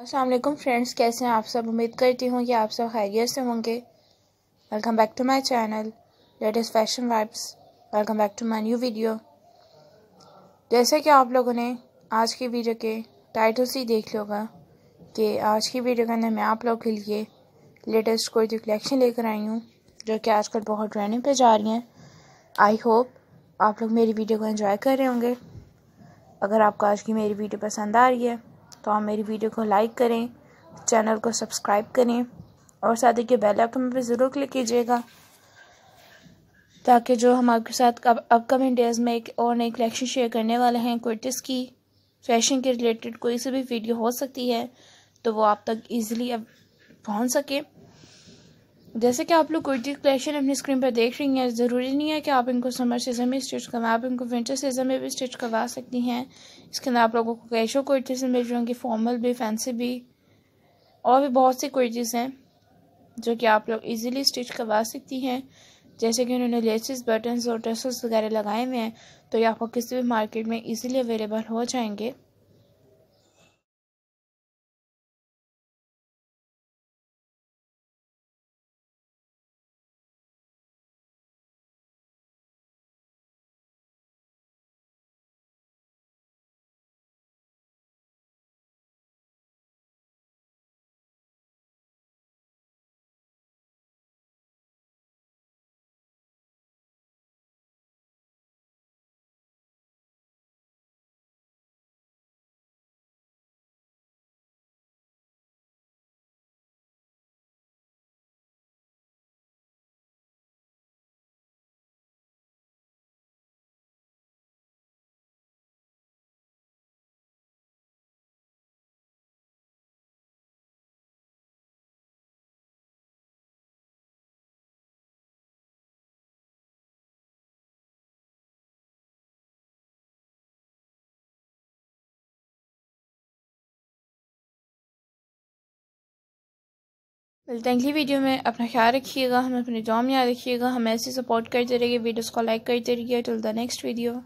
Aslam friends कैसे हैं आप सब उम्मीद करती हूँ कि आप सब खैरियत से होंगे welcome back to my channel latest fashion vibes welcome back to my new video जैसे कि आप लोगों ने आज की वीडियो के टाइटल से ही देख लिया कि आज की वीडियो के अंदर मैं आप लोग के लिए लेटेस्ट कोई जो कलेक्शन लेकर आई हूँ जो कि आजकल बहुत ट्रेंडिंग पर जा रही हैं आई होप आप लोग मेरी वीडियो को इन्जॉय कर रहे होंगे अगर आपको आज की मेरी वीडियो पसंद आ रही है तो आप मेरी वीडियो को लाइक करें चैनल को सब्सक्राइब करें और साथ ही के बेल आइकन पर ज़रूर क्लिक कीजिएगा ताकि जो हम आपके साथ अपकमिंग डेज में एक और नई कलेक्शन शेयर करने वाले हैं कुर्तिस की फैशन के रिलेटेड कोई सी भी वीडियो हो सकती है तो वो आप तक अब पहुँच सके जैसे कि आप लोग कुर्ती कलेक्शन अपनी स्क्रीन पर देख रही हैं ज़रूरी नहीं है कि आप इनको समर सीज़न में स्टिच करवाएं आप इनको विंटर सीज़न में भी स्टिच करवा सकती हैं इसके अंदर आप लोगों को कैशो कुर्तीज़ मिल जाएंगी फॉर्मल भी फैंसी भी और भी बहुत सी कुर्तीज़ हैं जो कि आप लोग इजीली स्टिच करवा सकती हैं जैसे कि उन्होंने लेसिस बटन्स और टसल्स वगैरह लगाए हुए हैं तो ये आपको किसी भी मार्केट में ईजिली अवेलेबल हो जाएंगे मिलते हैं अगली वीडियो में अपना ख्याल रखिएगा हमें अपने दुआ में याद रखिएगा हमें ऐसे सपोर्ट करते रहिए वीडियोस को लाइक करते रहिए टिल द नेक्स्ट वीडियो